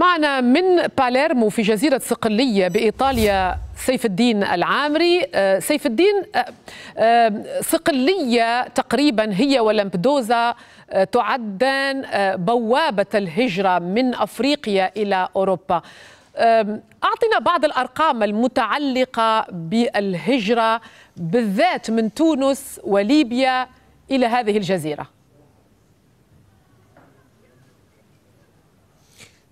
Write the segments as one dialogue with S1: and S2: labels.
S1: معنا من باليرمو في جزيرة صقلية بإيطاليا سيف الدين العامري آه، سيف الدين صقلية آه، آه، تقريبا هي ولمبدوزا تعدان بوابة الهجرة من أفريقيا إلى أوروبا أعطنا بعض الأرقام المتعلقة بالهجرة بالذات من تونس وليبيا إلى هذه الجزيرة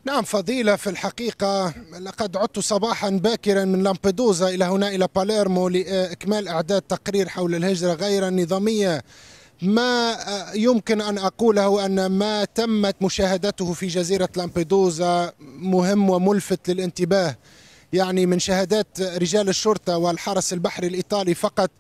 S2: نعم فضيلة في الحقيقة لقد عدت صباحا باكرا من لامبيدوزا إلى هنا إلى باليرمو لإكمال إعداد تقرير حول الهجرة غير النظامية ما يمكن أن أقوله أن ما تمت مشاهدته في جزيرة لامبيدوزا مهم وملفت للانتباه يعني من شهادات رجال الشرطة والحرس البحري الإيطالي فقط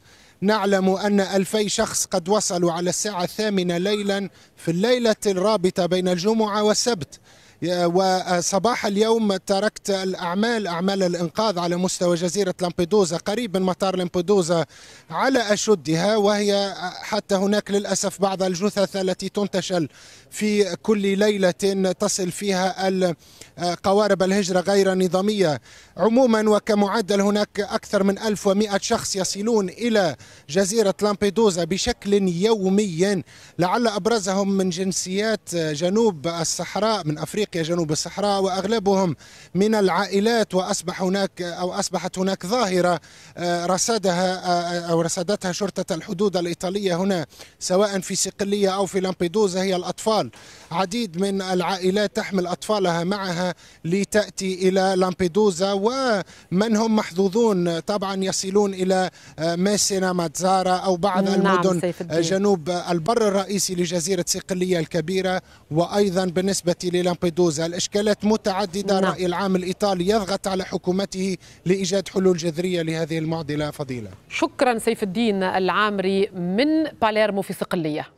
S2: نعلم أن ألفي شخص قد وصلوا على الساعة الثامنة ليلا في الليلة الرابطة بين الجمعة والسبت وصباح اليوم تركت الأعمال أعمال الإنقاذ على مستوى جزيرة لامبيدوزا قريب من مطار لامبيدوزا على أشدها وهي حتى هناك للأسف بعض الجثث التي تنتشل في كل ليلة تصل فيها قوارب الهجرة غير نظامية عموما وكمعدل هناك أكثر من 1100 شخص يصلون إلى جزيرة لامبيدوزا بشكل يومي لعل أبرزهم من جنسيات جنوب الصحراء من أفريقيا افريقيا جنوب الصحراء واغلبهم من العائلات واصبح هناك او اصبحت هناك ظاهره آه، رصدها آه، آه، او رصدتها شرطه الحدود الايطاليه هنا سواء في صقليه او في لامبيدوزا هي الاطفال عديد من العائلات تحمل اطفالها معها لتاتي الى لامبيدوزا ومن هم محظوظون طبعا يصلون الى ميسينا ماتزارا او بعض نعم، المدن جنوب البر الرئيسي لجزيره صقليه الكبيره وايضا بالنسبه للامبيدوزا لاmpedouza الإشكالات متعددة نعم. الرأي العام الإيطالي يضغط على حكومته لإيجاد حلول جذرية لهذه المعضلة فضيلة
S1: شكرا سيف الدين العامري من باليرمو في صقلية